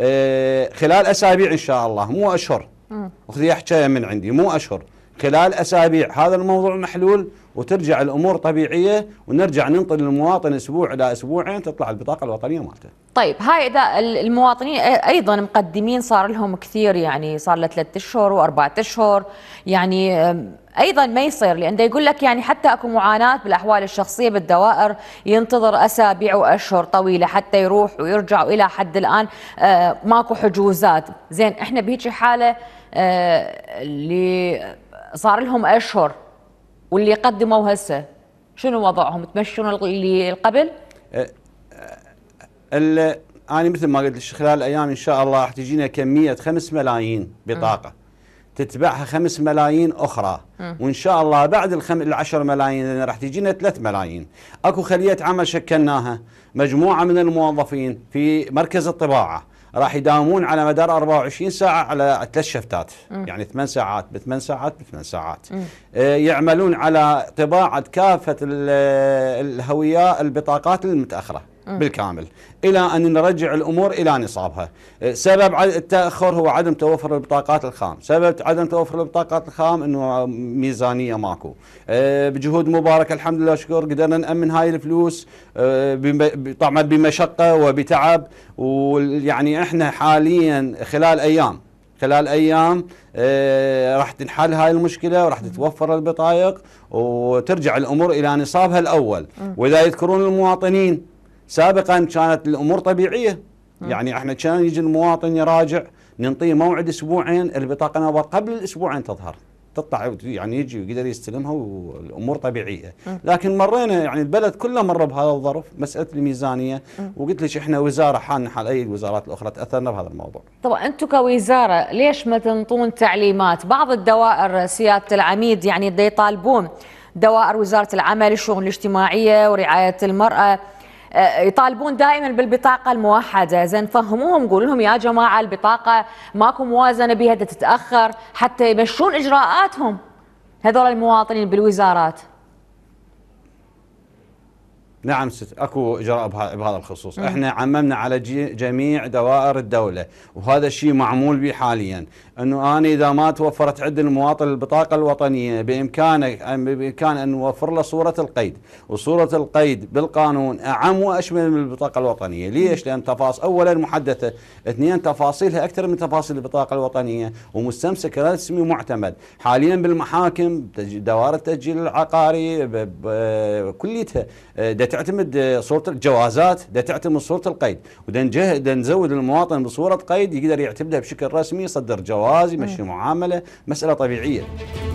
إيه، خلال أسابيع إن شاء الله مو أشهر أخذي أحكي من عندي مو أشهر خلال أسابيع هذا الموضوع محلول وترجع الأمور طبيعية ونرجع ننطر المواطن أسبوع إلى أسبوعين تطلع البطاقة الوطنية مالته طيب هاي إذا المواطنين أيضا مقدمين صار لهم كثير يعني صار له ثلاث أشهر وأربعة أشهر يعني ايضا ما يصير لان يقول لك يعني حتى اكو معاناه بالاحوال الشخصيه بالدوائر ينتظر اسابيع واشهر طويله حتى يروح ويرجع والى حد الان ماكو حجوزات زين احنا بهيك حاله اللي صار لهم اشهر واللي قدموا هسه شنو وضعهم تمشون اللي قبل؟ أه، أه، انا مثل ما قلت لك خلال الايام ان شاء الله راح تجينا كميه 5 ملايين بطاقه م. تتبعها 5 ملايين اخرى م. وان شاء الله بعد ال 10 ملايين راح تجينا 3 ملايين اكو خليه عمل شكلناها مجموعه من الموظفين في مركز الطباعه راح يداومون على مدار 24 ساعه على ثلاث شفتات م. يعني ثمان ساعات بثمان ساعات بثمان ساعات آه يعملون على طباعه كافه آه، الهويه البطاقات المتاخره آه. بالكامل إلى أن نرجع الأمور إلى نصابها آه، سبب التأخر هو عدم توفر البطاقات الخام سبب عدم توفر البطاقات الخام أنه ميزانية ماكو آه، بجهود مباركة الحمد لله شكر قدرنا نأمن هاي الفلوس طبعا بمشقة وبتعب ويعني احنا حاليا خلال أيام خلال ايام راح تنحل هاي المشكله وراح تتوفر البطايق وترجع الامور الى نصابها الاول واذا يذكرون المواطنين سابقا كانت الامور طبيعيه نعم. يعني احنا كان يجي المواطن يراجع ننطيه موعد اسبوعين البطاقه نظر قبل الاسبوعين تظهر تطلع يعني يجي ويقدر يستلمها والامور طبيعيه، نعم. لكن مرينا يعني البلد كله مر بهذا الظرف، مساله الميزانيه نعم. وقلت لك احنا وزاره حالنا حال اي الوزارات الاخرى تاثرنا بهذا الموضوع. طبعا انتم كوزاره ليش ما تنطون تعليمات؟ بعض الدوائر سياده العميد يعني يطالبون دوائر وزاره العمل، الشؤون الاجتماعيه ورعايه المراه آه، يطالبون دائما بالبطاقة الموحدة زين فهموهم قول لهم يا جماعة البطاقة ماكو موازنة بها تتأخر حتى يمشون إجراءاتهم هذول المواطنين بالوزارات نعم ست اكو اجراء بهذا الخصوص، مم. احنا عممنا على جميع دوائر الدوله وهذا الشيء معمول به حاليا، انه انا اذا ما توفرت عند المواطن البطاقه الوطنيه بامكانك بامكان ان نوفر له صوره القيد، وصوره القيد بالقانون اعم واشمل من البطاقه الوطنيه، ليش؟ لان تفاصيل اولا محدثه، اثنين تفاصيلها اكثر من تفاصيل البطاقه الوطنيه ومستمسك رسمي معتمد، حاليا بالمحاكم دوائر التسجيل العقاري كليتها آه، تعتمد آه، صوره الجوازات ده تعتمد صوره القيد ودا نزود المواطن بصوره قيد يقدر يعتمدها بشكل رسمي يصدر جواز يمشي معامله مساله طبيعيه